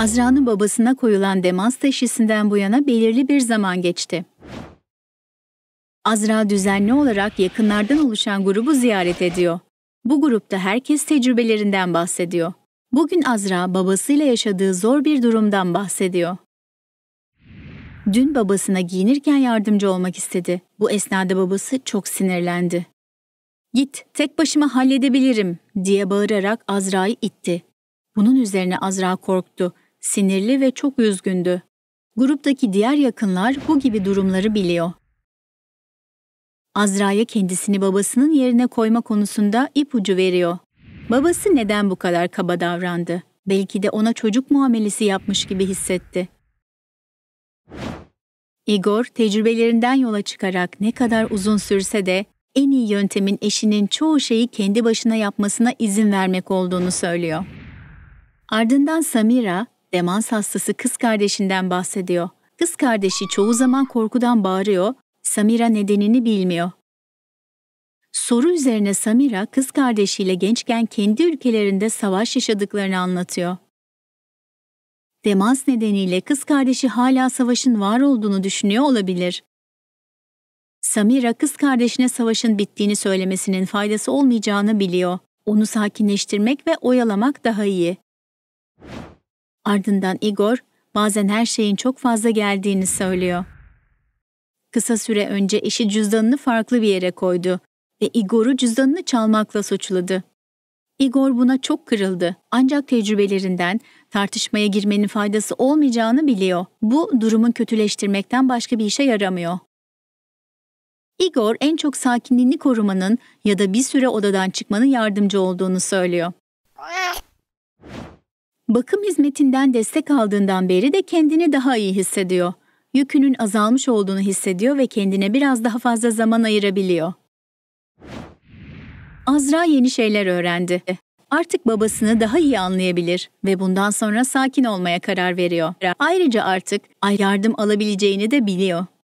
Azra'nın babasına koyulan demans teşhisinden bu yana belirli bir zaman geçti. Azra düzenli olarak yakınlardan oluşan grubu ziyaret ediyor. Bu grupta herkes tecrübelerinden bahsediyor. Bugün Azra babasıyla yaşadığı zor bir durumdan bahsediyor. Dün babasına giyinirken yardımcı olmak istedi. Bu esnada babası çok sinirlendi. "Git, tek başıma halledebilirim." diye bağırarak Azra'yı itti. Bunun üzerine Azra korktu sinirli ve çok üzgündü. Gruptaki diğer yakınlar bu gibi durumları biliyor. Azra'ya kendisini babasının yerine koyma konusunda ipucu veriyor. Babası neden bu kadar kaba davrandı? Belki de ona çocuk muamelesi yapmış gibi hissetti. Igor tecrübelerinden yola çıkarak ne kadar uzun sürse de en iyi yöntemin eşinin çoğu şeyi kendi başına yapmasına izin vermek olduğunu söylüyor. Ardından Samira demans hastası kız kardeşinden bahsediyor. Kız kardeşi çoğu zaman korkudan bağırıyor, Samira nedenini bilmiyor. Soru üzerine Samira kız kardeşiyle gençken kendi ülkelerinde savaş yaşadıklarını anlatıyor. Demans nedeniyle kız kardeşi hala savaşın var olduğunu düşünüyor olabilir. Samira kız kardeşine savaşın bittiğini söylemesinin faydası olmayacağını biliyor. Onu sakinleştirmek ve oyalamak daha iyi. Ardından Igor, bazen her şeyin çok fazla geldiğini söylüyor. Kısa süre önce eşi cüzdanını farklı bir yere koydu ve Igor'u cüzdanını çalmakla suçladı. Igor buna çok kırıldı ancak tecrübelerinden tartışmaya girmenin faydası olmayacağını biliyor. Bu durumu kötüleştirmekten başka bir işe yaramıyor. Igor en çok sakinliğini korumanın ya da bir süre odadan çıkmanın yardımcı olduğunu söylüyor. Bakım hizmetinden destek aldığından beri de kendini daha iyi hissediyor. Yükünün azalmış olduğunu hissediyor ve kendine biraz daha fazla zaman ayırabiliyor. Azra yeni şeyler öğrendi. Artık babasını daha iyi anlayabilir ve bundan sonra sakin olmaya karar veriyor. Ayrıca artık yardım alabileceğini de biliyor.